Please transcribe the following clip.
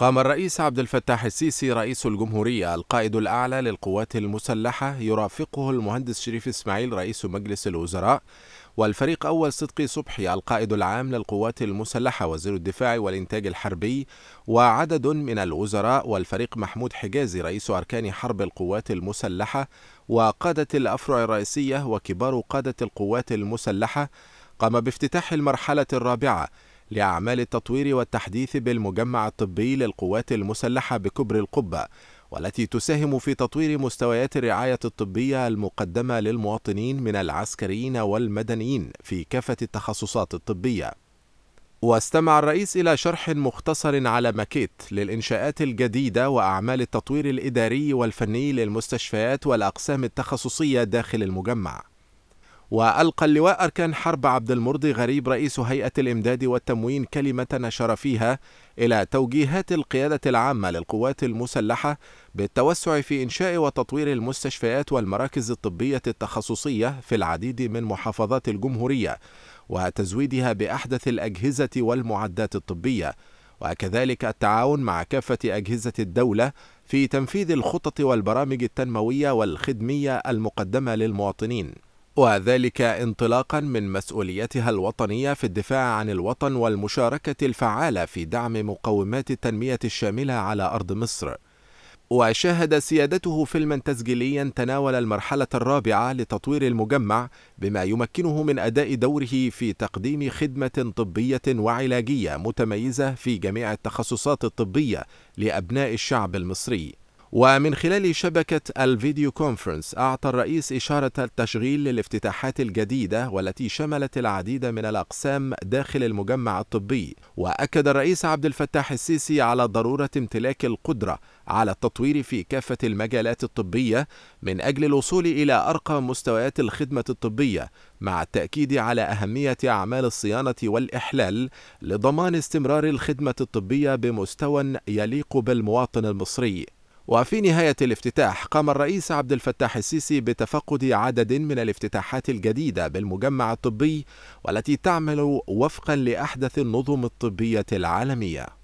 قام الرئيس عبد الفتاح السيسي رئيس الجمهورية القائد الأعلى للقوات المسلحة يرافقه المهندس شريف إسماعيل رئيس مجلس الوزراء والفريق أول صدقي صبحي القائد العام للقوات المسلحة وزير الدفاع والإنتاج الحربي وعدد من الوزراء والفريق محمود حجازي رئيس أركان حرب القوات المسلحة وقادة الأفرع الرئيسية وكبار قادة القوات المسلحة قام بافتتاح المرحلة الرابعة لأعمال التطوير والتحديث بالمجمع الطبي للقوات المسلحة بكبر القبة والتي تساهم في تطوير مستويات الرعاية الطبية المقدمة للمواطنين من العسكريين والمدنيين في كافة التخصصات الطبية واستمع الرئيس إلى شرح مختصر على ماكيت للإنشاءات الجديدة وأعمال التطوير الإداري والفني للمستشفيات والأقسام التخصصية داخل المجمع وألقى اللواء أركان حرب عبد المرضي غريب رئيس هيئة الإمداد والتموين كلمة نشر فيها إلى توجيهات القيادة العامة للقوات المسلحة بالتوسع في إنشاء وتطوير المستشفيات والمراكز الطبية التخصصية في العديد من محافظات الجمهورية وتزويدها بأحدث الأجهزة والمعدات الطبية وكذلك التعاون مع كافة أجهزة الدولة في تنفيذ الخطط والبرامج التنموية والخدمية المقدمة للمواطنين وذلك انطلاقا من مسؤوليتها الوطنية في الدفاع عن الوطن والمشاركة الفعالة في دعم مقومات التنمية الشاملة على أرض مصر وشاهد سيادته فيلما تسجيليا تناول المرحلة الرابعة لتطوير المجمع بما يمكنه من أداء دوره في تقديم خدمة طبية وعلاجية متميزة في جميع التخصصات الطبية لأبناء الشعب المصري ومن خلال شبكة الفيديو كونفرنس أعطى الرئيس إشارة التشغيل للافتتاحات الجديدة والتي شملت العديد من الأقسام داخل المجمع الطبي وأكد الرئيس عبد الفتاح السيسي على ضرورة امتلاك القدرة على التطوير في كافة المجالات الطبية من أجل الوصول إلى أرقى مستويات الخدمة الطبية مع التأكيد على أهمية أعمال الصيانة والإحلال لضمان استمرار الخدمة الطبية بمستوى يليق بالمواطن المصري وفي نهاية الافتتاح قام الرئيس عبد الفتاح السيسي بتفقد عدد من الافتتاحات الجديدة بالمجمع الطبي والتي تعمل وفقا لأحدث النظم الطبية العالمية